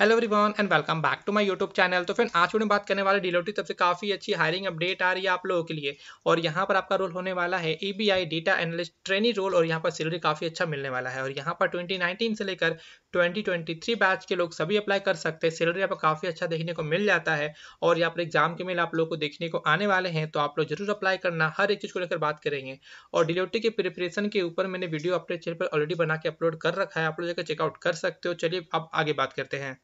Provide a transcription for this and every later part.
hello everyone and welcome back to my YouTube channel तो फिर आज में बात करने वाले डिलोटी की तरफ से काफ़ी अच्छी हायरिंग अपडेट आ रही है आप लोगों के लिए और यहाँ पर आपका रोल होने वाला है ई डेटा एनालिस्ट ट्रेनिंग रोल और यहाँ पर सैलरी काफ़ी अच्छा मिलने वाला है और यहाँ पर ट्वेंटी से लेकर 2023 बैच के लोग सभी अप्लाई कर सकते हैं सैलरी आपको काफ़ी अच्छा देखने को मिल जाता है और यहाँ पर एग्जाम के मेल आप लोग को देखने को आने वाले हैं तो आप लोग जरूर अप्लाई करना हर एक चीज़ को लेकर बात करेंगे और डिलीवरी के प्रिपरेशन के ऊपर मैंने वीडियो अपने चैनल पर ऑलरेडी बना के अपलोड कर रखा है आप लोग जाकर चेकआउट कर सकते हो चलिए अब आगे बात करते हैं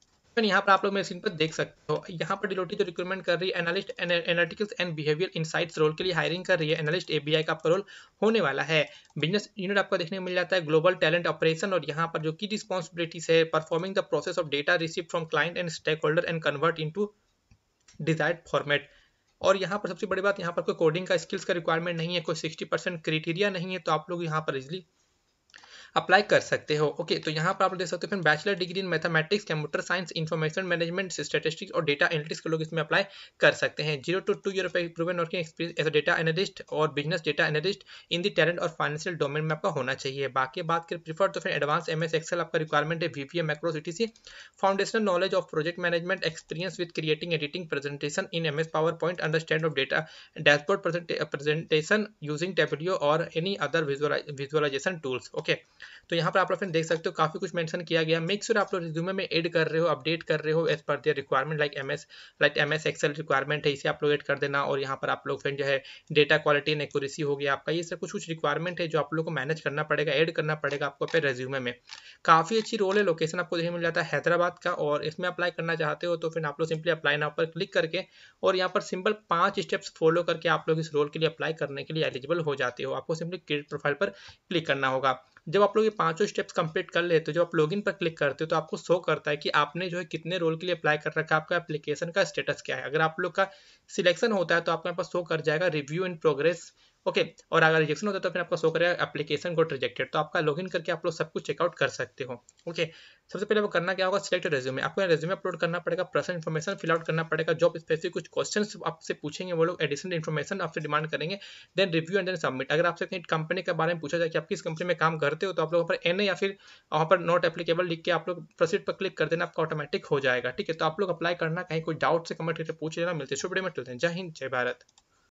यहाँ पर आप लोग मेरे स्क्रीन पर देख सकते हो यहाँ पर डिलोटी जो रिक्रूटमेंट कर रही है analyst analyticals and behaviour insights role के लिए हायरिंग कर रही है एनालिस्ट एबीआई का आपका रोल होने वाला है बिजनेस यूनिट आपको देखने मिल जाता है ग्लोबल टैलेंट ऑपरेशन और यहाँ पर जो की रिस्पॉन्सिबिलिटीज है performing the process of data receive from client and stake holder and convert in desired format और यहाँ पर सबसे बड़ी बात यहाँ पर कोई कोडिंग का स्किल्स का रिक्वायरमेंट नहीं है कोई 60 परसेंट क्रिटेरिया नहीं है तो आप लोग यहाँ पर इजिली अप्लाई कर सकते हो ओके तो यहाँ पर आप देख सकते हो फिर bachelor degree in mathematics computer science information management statistics और डेटा एनालिटिक्स के लोग इसमें अप्लाई कर सकते हैं zero to two year proven working experience as a data analyst और business data analyst in the talent और फाइनेंशियल डोमेन में आपका होना चाहिए बाकी बात करें प्रीफर तो फिर एडवांस एम एस एक्सेल आपका रिक्वायरमेंट है वीपीए सिटी सी foundational knowledge of project management experience with creating editing presentation in M S PowerPoint understand of data dashboard presentation using Tableau और any other visualisation tools okay तो यहाँ पर आप लोग फ्रेंड देख सकते हो काफ़ी कुछ मेंशन किया गया मेक श्योर आप लोग रिज्यूमे में एड कर रहे हो अपडेट कर रहे हो एज पर their requirement like M S like M S Excel requirement है इसे आप लोग एड कर देना और यहाँ पर आप लोग फ्रेंड जो है डेटा क्वालिटी एंड एक्यूरेसी हो गया आपका ये सब कुछ कुछ रिक्वायरमेंट है जो आप लोग को मैनेज करना पड़ेगा एड करना पड़ेगा आपको अपने रेज्यूमे में काफ़ी अच्छी रोल है लोकेशन आपको देखने मिल जाता है हैदराबाद का और इसमें अप्लाई करना चाहते हो तो फिर आप लोग सिंपली अप्लाई नाउ पर क्लिक करके और यहाँ पर सिंपल पांच स्टेप्स फॉलो करके आप लोग इस रोल के लिए अप्लाई करने के लिए एलिजिबल हो जाते हो आपको सिंपली क्रेडिट प्रोफाइल पर क्लिक करना होगा जब आप लोग ये पांचों स्टेप्स कंप्लीट कर लेते हो जब आप लॉगिन पर क्लिक करते हो तो आपको शो करता है कि आपने जो है कितने रोल के लिए अप्लाई कर रखा है आपका एप्लीकेशन का स्टेटस क्या है अगर आप लोग का सिलेक्शन होता है तो आपके पास शो कर जाएगा रिव्यू इन प्रोग्रेस ओके और अगर रिजेक्शन होता है तो फिर आपका शो करेगा एप्लीकेशन गोट रिजेक्टेड तो आपका लॉगिन करके आप लोग सब कुछ चेकआउट कर सकते हो ओके सबसे पहले आपको करना क्या होगा सिलेक्ट रेज्यूमे आपको रेज्यूमे अपलोड करना पड़ेगा पर्सनल इन्फॉर्मेशन आउट करना पड़ेगा जॉब स्पेसिफिक कुछ क्वेश्चन आपसे पूछेंगे वो लोग एडिशनल इन्फॉर्मेशन आपसे डिमांड करेंगे then review and then submit अगर आपसे कहीं कंपनी के बारे में पूछा जाए कि आप किस कंपनी में काम करते हो तो आप लोग पर एन या फिर वहाँ पर नॉट एप्लीकेबल लिख के आप लोग प्रोसीड पर क्लिक कर देना आपका ऑटोमेटिक हो जाएगा ठीक है तो आप लोग अप्लाई करना कहीं कोई डाउट से कमेंट करके पूछ लेना मिलते हैं शुभ मिलते हैं जय हिंद जय भारत